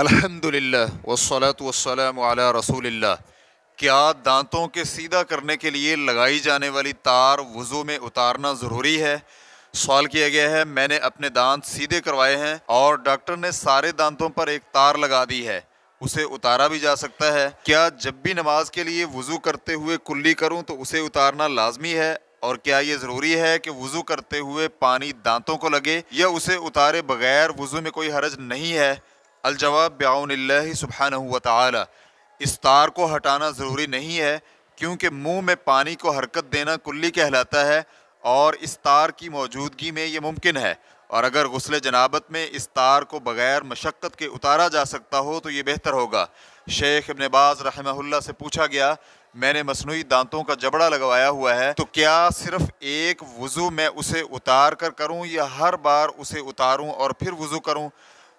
अल्हम्दुलिल्लाह वसलात वसलाम अला रसूलिल्लाह क्या दांतों के सीधा करने के लिए लगाई जाने वाली तार वज़ू में उतारना ज़रूरी है सवाल किया गया है मैंने अपने दांत सीधे करवाए हैं और डॉक्टर ने सारे दांतों पर एक तार लगा दी है उसे उतारा भी जा सकता है क्या जब भी नमाज के लिए वज़ू करते हुए कुल्ली करूँ तो उसे उतारना लाजमी है और क्या ये ज़रूरी है कि वज़ू करते हुए पानी दांतों को लगे या उसे उतारे बगैर वज़ू में कोई हरज नहीं है अलजवाब ब्याउनल्ला सुबहान हुआ इस तार को हटाना ज़रूरी नहीं है क्योंकि मुंह में पानी को हरकत देना कुल्ली कहलाता है और इस तार की मौजूदगी में ये मुमकिन है और अगर गसल जनाबत में इस तार को बग़ैर मशक्क़त के उतारा जा सकता हो तो ये बेहतर होगा शेख इबन बाज़ रहमहुल्ला से पूछा गया मैंने मसनू दांतों का जबड़ा लगवाया हुआ है तो क्या सिर्फ एक वज़ू मैं उसे उतार कर करूँ या हर बार उसे उतारूँ और फिर वज़ू करूँ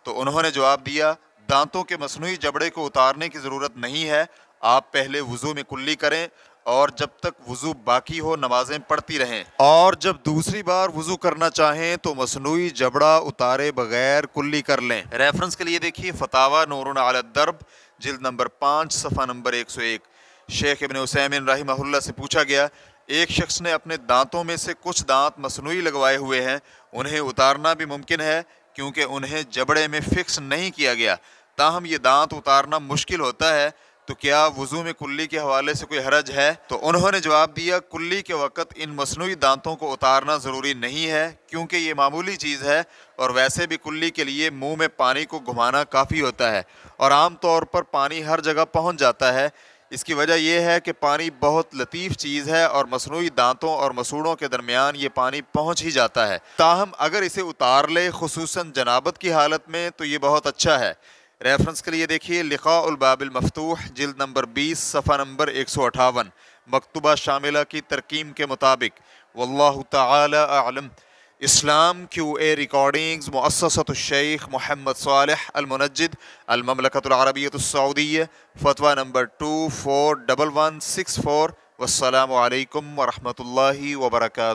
तो उन्होंने जवाब दिया दांतों के मसनू जबड़े को उतारने की ज़रूरत नहीं है आप पहले वज़ू में कुल्ली करें और जब तक वज़ू बाकी हो नमाजें पढ़ती रहें और जब दूसरी बार वज़ू करना चाहें तो मसनू जबड़ा उतारे बगैर कुल्ली कर लें रेफरेंस के लिए देखिए फतावा नूर दरब जिल्द नंबर पाँच सफ़ा नंबर एक सौ एक शेख इबन हुसैमिन रही से पूछा गया एक शख्स ने अपने दांतों में से कुछ दांत मसनू लगवाए हुए हैं उन्हें उतारना भी मुमकिन है क्योंकि उन्हें जबड़े में फिक्स नहीं किया गया ताहम ये दांत उतारना मुश्किल होता है तो क्या वज़ू में कुल्ली के हवाले से कोई हरज है तो उन्होंने जवाब दिया कुल्ली के वक़्त इन मसनू दांतों को उतारना ज़रूरी नहीं है क्योंकि ये मामूली चीज़ है और वैसे भी कुल्ली के लिए मुंह में पानी को घुमाना काफ़ी होता है और आम तौर पर पानी हर जगह पहुंच जाता है इसकी वजह यह है कि पानी बहुत लतीफ़ चीज़ है और मसनू दांतों और मसूड़ों के दरमियान ये पानी पहुँच ही जाता है ताहम अगर इसे उतार ले खूस जनाबत की हालत में तो ये बहुत अच्छा है रेफरेंस के लिए देखिए लिखा मफतूह जल्द नंबर बीस सफ़ा नंबर एक सौ अठावन मकतबा शामिला की तरकीम के मुताबिक वल्ल तलम इस्लाम क्यू ए रिकॉर्डिंग्स मुससतशेख मोहम्मद सालह अलमनजद अलममलकतरबियतसऊदी फ़तवा number two four double one six four वालकम वरहमल वर्का